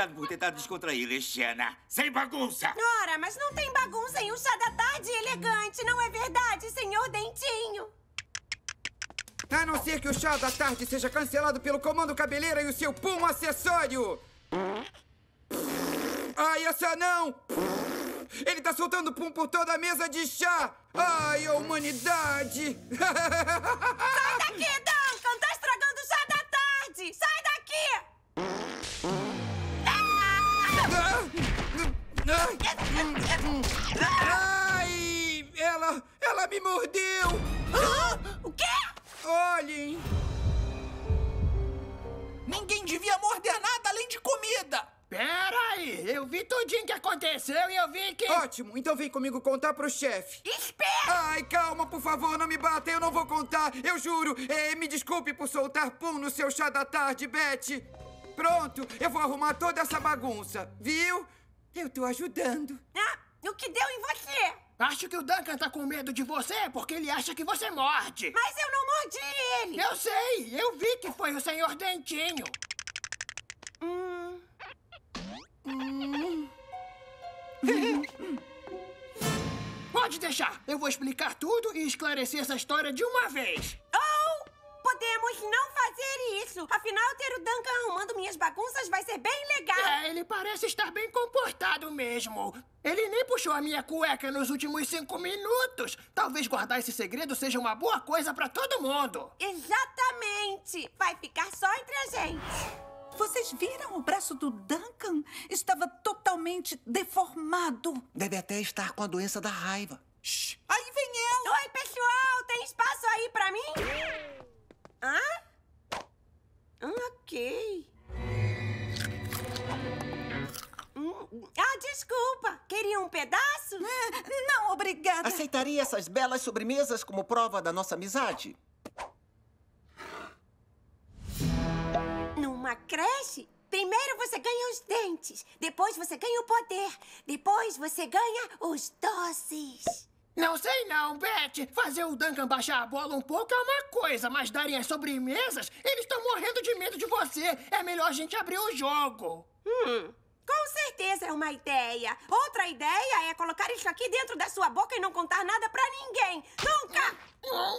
Obrigado por tentar descontrair, Cristiana. Sem bagunça! Ora, mas não tem bagunça em um chá da tarde elegante, não é verdade, senhor Dentinho? A não ser que o chá da tarde seja cancelado pelo comando cabeleira e o seu pum acessório! Ai, essa não! Ele tá soltando pum por toda a mesa de chá! Ai, a humanidade! Sai daqui, Ai! Ela... ela me mordeu! Ah, o quê? Olhem! Ninguém devia morder nada além de comida! Pera aí, Eu vi tudinho que aconteceu e eu vi que... Ótimo! Então vem comigo contar pro chefe. Espera! Ai, calma, por favor, não me bata. Eu não vou contar, eu juro. É, me desculpe por soltar pum no seu chá da tarde, Beth. Pronto, eu vou arrumar toda essa bagunça, viu? Eu tô ajudando. Ah, o que deu em você? Acho que o Duncan tá com medo de você porque ele acha que você morde. Mas eu não mordi ele. Eu sei, eu vi que foi o senhor Dentinho. Hum. Hum. Pode deixar, eu vou explicar tudo e esclarecer essa história de uma vez podemos não fazer isso. Afinal, ter o Duncan arrumando minhas bagunças vai ser bem legal. É, ele parece estar bem comportado mesmo. Ele nem puxou a minha cueca nos últimos cinco minutos. Talvez guardar esse segredo seja uma boa coisa para todo mundo. Exatamente. Vai ficar só entre a gente. Vocês viram o braço do Duncan? Estava totalmente deformado. Deve até estar com a doença da raiva. ok. Hum, ah, desculpa. Queria um pedaço? É, não, obrigada. Aceitaria essas belas sobremesas como prova da nossa amizade? Numa creche, Primeiro você ganha os dentes, depois você ganha o poder, depois você ganha os doces. Não sei não, Beth. Fazer o Duncan baixar a bola um pouco é uma coisa, mas darem as sobremesas, eles estão morrendo de medo de você. É melhor a gente abrir o jogo. Hum, com certeza é uma ideia. Outra ideia é colocar isso aqui dentro da sua boca e não contar nada para ninguém. Nunca! Hum?